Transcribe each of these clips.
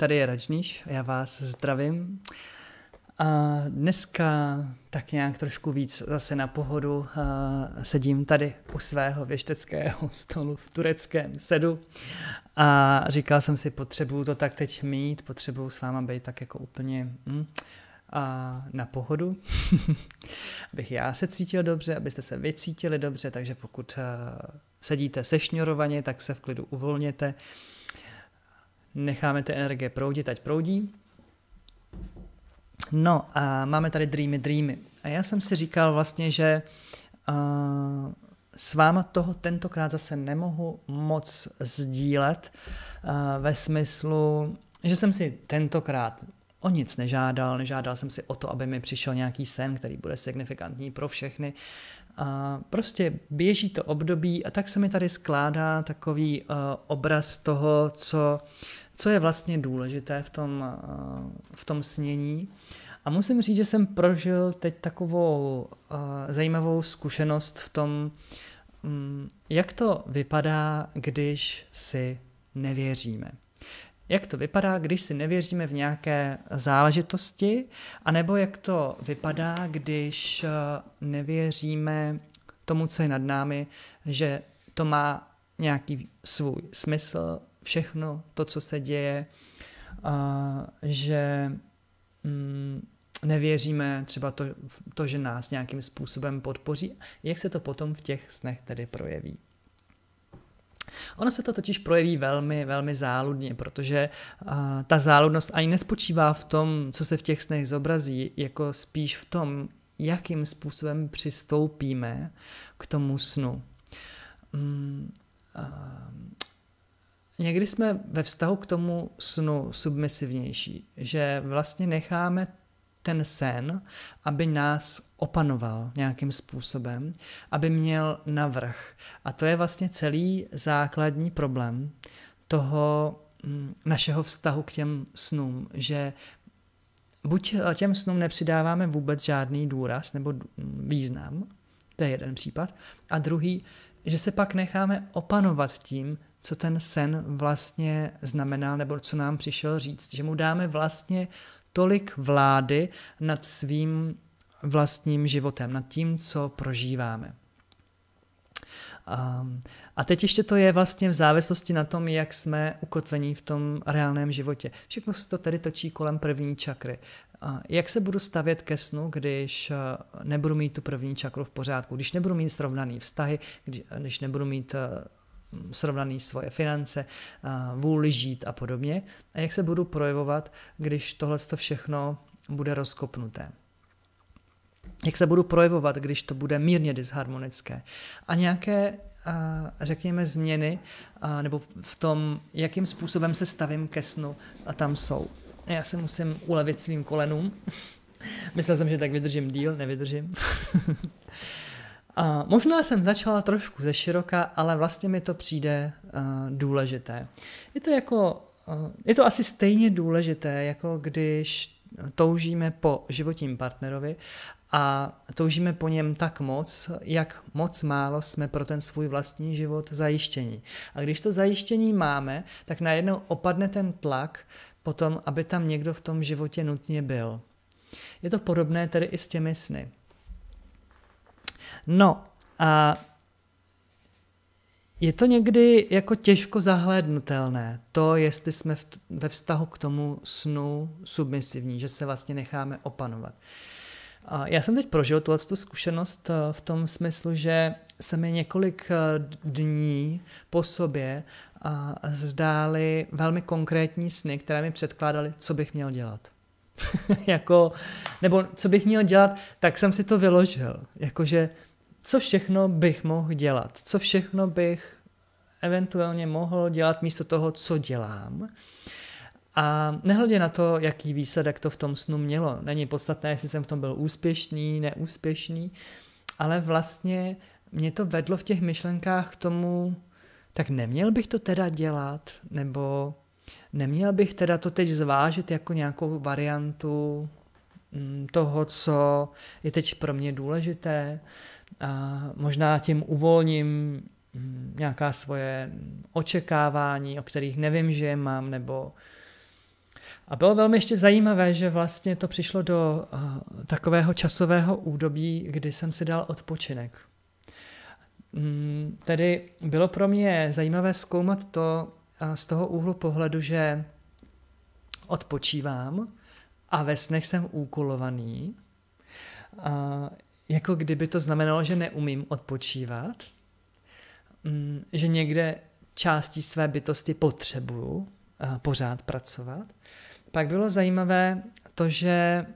tady je Rajníš a já vás zdravím. A dneska tak nějak trošku víc zase na pohodu a sedím tady u svého věšteckého stolu v tureckém sedu a říkal jsem si, potřebuju to tak teď mít, potřebuju s váma být tak jako úplně mm, a na pohodu, abych já se cítil dobře, abyste se vycítili dobře, takže pokud sedíte sešňorovaně, tak se v klidu uvolněte necháme ty energie proudit, ať proudí. No a máme tady Dreamy Dreamy. A já jsem si říkal vlastně, že uh, s váma toho tentokrát zase nemohu moc sdílet uh, ve smyslu, že jsem si tentokrát o nic nežádal, nežádal jsem si o to, aby mi přišel nějaký sen, který bude signifikantní pro všechny. A prostě běží to období a tak se mi tady skládá takový uh, obraz toho, co co je vlastně důležité v tom, eh, v tom snění. A musím říct, že jsem prožil teď takovou eh, zajímavou zkušenost v tom, mm, jak to vypadá, když si nevěříme. Jak to vypadá, když si nevěříme v nějaké záležitosti, anebo jak to vypadá, když eh, nevěříme tomu, co je nad námi, že to má nějaký svůj smysl, všechno to, co se děje, a že mm, nevěříme třeba to, to, že nás nějakým způsobem podpoří, jak se to potom v těch snech tedy projeví. Ono se to totiž projeví velmi, velmi záludně, protože a, ta záludnost ani nespočívá v tom, co se v těch snech zobrazí, jako spíš v tom, jakým způsobem přistoupíme k tomu snu. Mm, a, někdy jsme ve vztahu k tomu snu submisivnější, že vlastně necháme ten sen, aby nás opanoval nějakým způsobem, aby měl navrh. A to je vlastně celý základní problém toho mm, našeho vztahu k těm snům, že buď těm snům nepřidáváme vůbec žádný důraz nebo význam, to je jeden případ, a druhý, že se pak necháme opanovat tím, co ten sen vlastně znamenal, nebo co nám přišel říct. Že mu dáme vlastně tolik vlády nad svým vlastním životem, nad tím, co prožíváme. Ehm, a teď ještě to je vlastně v závislosti na tom, jak jsme ukotvení v tom reálném životě. Všechno se to tedy točí kolem první čakry. Jak se budu stavět ke snu, když eh, nebudu mít tu první čakru v pořádku, když nebudu mít srovnaný vztahy, eh, když nebudu mít eh, srovnaný svoje finance, vůli žít a podobně. A jak se budu projevovat, když tohle všechno bude rozkopnuté. Jak se budu projevovat, když to bude mírně disharmonické. A nějaké řekněme, změny nebo v tom, jakým způsobem se stavím ke snu a tam jsou. Já se musím ulevit svým kolenům. Myslel jsem, že tak vydržím díl, nevydržím. A možná jsem začala trošku ze široka, ale vlastně mi to přijde uh, důležité. Je to, jako, uh, je to asi stejně důležité, jako když toužíme po životním partnerovi a toužíme po něm tak moc, jak moc málo jsme pro ten svůj vlastní život zajištění. A když to zajištění máme, tak najednou opadne ten tlak potom, aby tam někdo v tom životě nutně byl. Je to podobné tedy i s těmi sny. No a je to někdy jako těžko zahlédnutelné, to, jestli jsme v, ve vztahu k tomu snu submisivní, že se vlastně necháme opanovat. A já jsem teď prožil tuhle tu zkušenost eh, v tom smyslu, že se mi několik eh, dní po sobě zdály velmi konkrétní sny, které mi předkládaly, co bych měl dělat. jako, nebo co bych měl dělat, tak jsem si to vyložil. Jakože co všechno bych mohl dělat, co všechno bych eventuálně mohl dělat místo toho, co dělám. A nehledě na to, jaký výsledek to v tom snu mělo. Není podstatné, jestli jsem v tom byl úspěšný, neúspěšný, ale vlastně mě to vedlo v těch myšlenkách k tomu, tak neměl bych to teda dělat, nebo neměl bych teda to teď zvážit jako nějakou variantu mm, toho, co je teď pro mě důležité, a možná tím uvolním mm, nějaká svoje očekávání, o kterých nevím, že je mám, nebo a bylo velmi ještě zajímavé, že vlastně to přišlo do takového časového údobí, kdy jsem si dal odpočinek. Mm, tedy bylo pro mě zajímavé zkoumat to z toho úhlu pohledu, že odpočívám a ve snech jsem úkolovaný jako kdyby to znamenalo, že neumím odpočívat, mm, že někde částí své bytosti potřebuju pořád pracovat. Pak bylo zajímavé to, že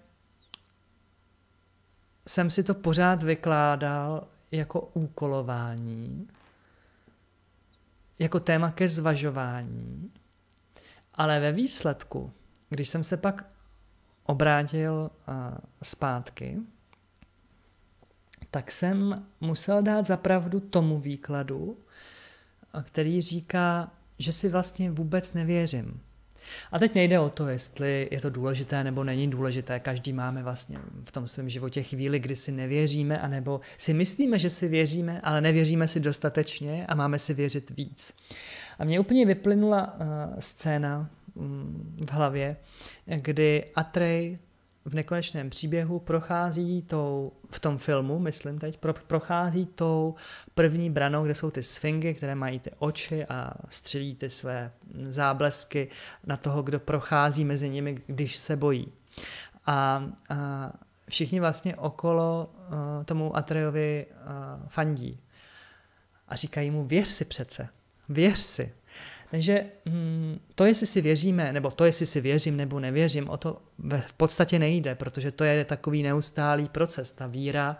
jsem si to pořád vykládal jako úkolování, jako téma ke zvažování, ale ve výsledku, když jsem se pak obrátil zpátky, tak jsem musel dát zapravdu tomu výkladu, který říká, že si vlastně vůbec nevěřím. A teď nejde o to, jestli je to důležité nebo není důležité. Každý máme vlastně v tom svém životě chvíli, kdy si nevěříme, anebo si myslíme, že si věříme, ale nevěříme si dostatečně a máme si věřit víc. A mě úplně vyplynula uh, scéna um, v hlavě, kdy Atrej v nekonečném příběhu prochází tou, v tom filmu, myslím teď, pro, prochází tou první branou, kde jsou ty sfingy, které mají ty oči a střílí ty své záblesky na toho, kdo prochází mezi nimi, když se bojí. A, a všichni vlastně okolo a, e, tomu Atrejovi a, e, fandí a říkají mu, věř si přece, věř si, takže mm, to, jestli si věříme, nebo to, jestli si věřím nebo nevěřím, o to v podstatě nejde, protože to je takový neustálý proces. Ta víra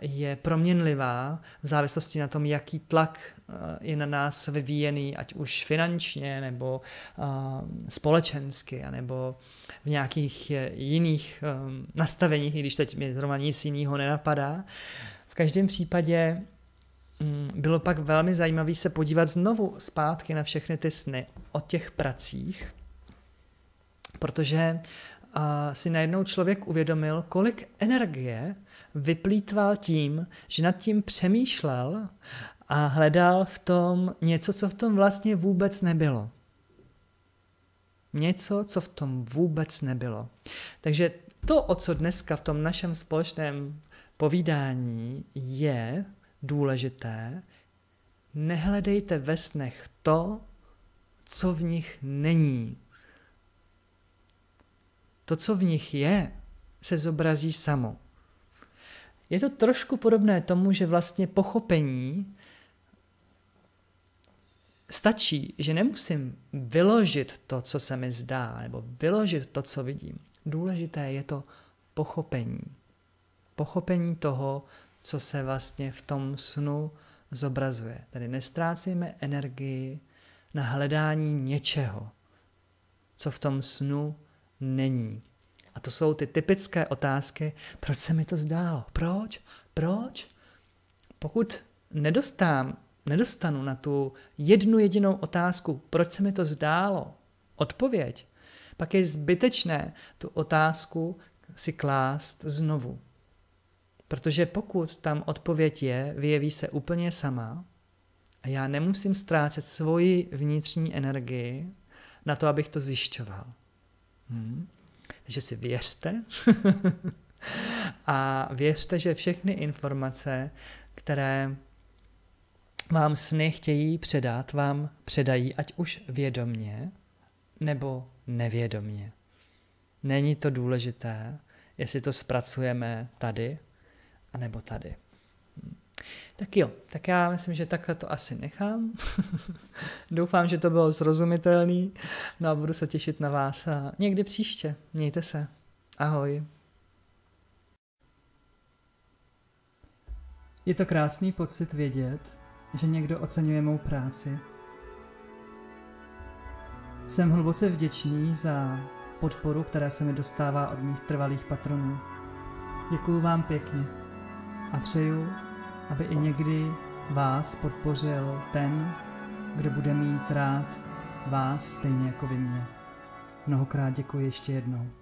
je proměnlivá v závislosti na tom, jaký tlak e, je na nás vyvíjený, ať už finančně, nebo společensky, nebo v nějakých e, jiných e, nastaveních, i když teď mi zrovna nic jiného nenapadá. V každém případě Mm, bylo pak velmi zajímavé se podívat znovu zpátky na všechny ty sny o těch pracích, protože a, si najednou člověk uvědomil, kolik energie vyplýtval tím, že nad tím přemýšlel a hledal v tom něco, co v tom vlastně vůbec nebylo. Něco, co v tom vůbec nebylo. Takže to, o co dneska v tom našem společném povídání je, důležité, nehledejte ve snech to, co v nich není. To, co v nich je, se zobrazí samo. Je to trošku podobné tomu, že vlastně pochopení stačí, že nemusím vyložit to, co se mi zdá, nebo vyložit to, co vidím. Důležité je to pochopení. Pochopení toho, co se vlastně v tom snu zobrazuje. Tedy nestrácíme energii na hledání něčeho, co v tom snu není. A to jsou ty typické otázky, proč se mi to zdálo, proč, proč. Pokud nedostám, nedostanu na tu jednu jedinou otázku, proč se mi to zdálo, odpověď, pak je zbytečné tu otázku si klást znovu. Protože pokud tam odpověď je, vyjeví se úplně sama a já nemusím ztrácet svoji vnitřní energii na to, abych to zjišťoval. Hmm. Takže si věřte a věřte, že všechny informace, které vám sny chtějí předat, vám předají, ať už vědomně nebo nevědomně. Není to důležité, jestli to zpracujeme tady anebo tady. Hmm. Tak jo, tak já myslím, že takhle to asi nechám. Doufám, že to bylo zrozumitelný. No a budu se těšit na vás a eh, někdy příště. Mějte se. Ahoj. Je to krásný pocit vědět, že někdo oceňuje mou práci. Jsem hluboce vděčný za podporu, která se mi dostává od mých trvalých patronů. Děkuju vám pěkně a přeju, aby i někdy vás podpořil ten, kdo bude mít rád vás stejně jako vy mě. Mnohokrát děkuji ještě jednou.